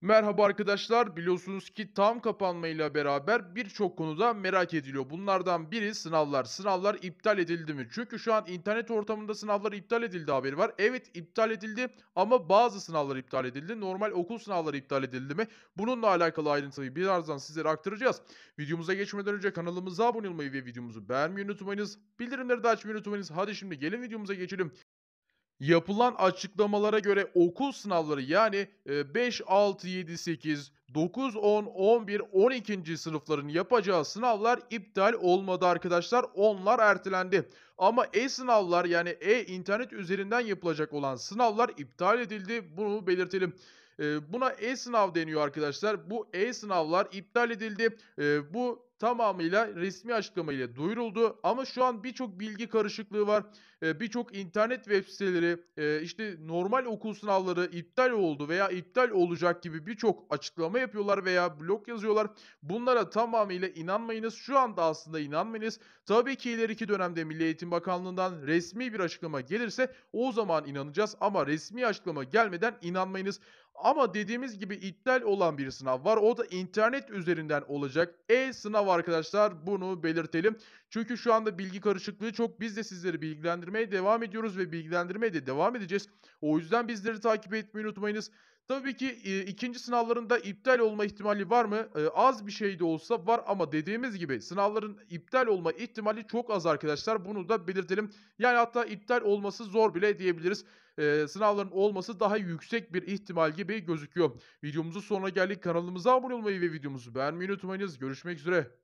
Merhaba arkadaşlar. Biliyorsunuz ki tam kapanmayla beraber birçok konuda merak ediliyor. Bunlardan biri sınavlar. Sınavlar iptal edildi mi? Çünkü şu an internet ortamında sınavlar iptal edildi haberi var. Evet iptal edildi ama bazı sınavlar iptal edildi. Normal okul sınavları iptal edildi mi? Bununla alakalı ayrıntıyı birazdan sizlere aktaracağız. Videomuza geçmeden önce kanalımıza abone olmayı ve videomuzu beğenmeyi unutmayınız. Bildirimleri de açmayı unutmayınız. Hadi şimdi gelin videomuza geçelim. Yapılan açıklamalara göre okul sınavları yani 5, 6, 7, 8, 9, 10, 11, 12. sınıfların yapacağı sınavlar iptal olmadı arkadaşlar. Onlar ertelendi. Ama e-sınavlar yani e-internet üzerinden yapılacak olan sınavlar iptal edildi. Bunu belirtelim. E, buna e-sınav deniyor arkadaşlar. Bu e-sınavlar iptal edildi. E, bu tamamıyla resmi açıklama ile duyuruldu. Ama şu an birçok bilgi karışıklığı var. Ee, birçok internet web siteleri e, işte normal okul sınavları iptal oldu veya iptal olacak gibi birçok açıklama yapıyorlar veya blog yazıyorlar. Bunlara tamamıyla inanmayınız. Şu anda aslında inanmayınız. Tabii ki ileriki dönemde Milli Eğitim Bakanlığı'ndan resmi bir açıklama gelirse o zaman inanacağız ama resmi açıklama gelmeden inanmayınız. Ama dediğimiz gibi iptal olan bir sınav var. O da internet üzerinden olacak. E-sınav sınav arkadaşlar bunu belirtelim. Çünkü şu anda bilgi karışıklığı çok biz de sizleri bilgilendirmeye devam ediyoruz ve bilgilendirmeye de devam edeceğiz. O yüzden bizleri takip etmeyi unutmayınız. Tabii ki e, ikinci sınavlarında iptal olma ihtimali var mı? E, az bir şey de olsa var ama dediğimiz gibi sınavların iptal olma ihtimali çok az arkadaşlar. Bunu da belirtelim. Yani hatta iptal olması zor bile diyebiliriz. E, sınavların olması daha yüksek bir ihtimal gibi gözüküyor. Videomuzun sonuna geldik. Kanalımıza abone olmayı ve videomuzu beğenmeyi unutmayınız. Görüşmek üzere.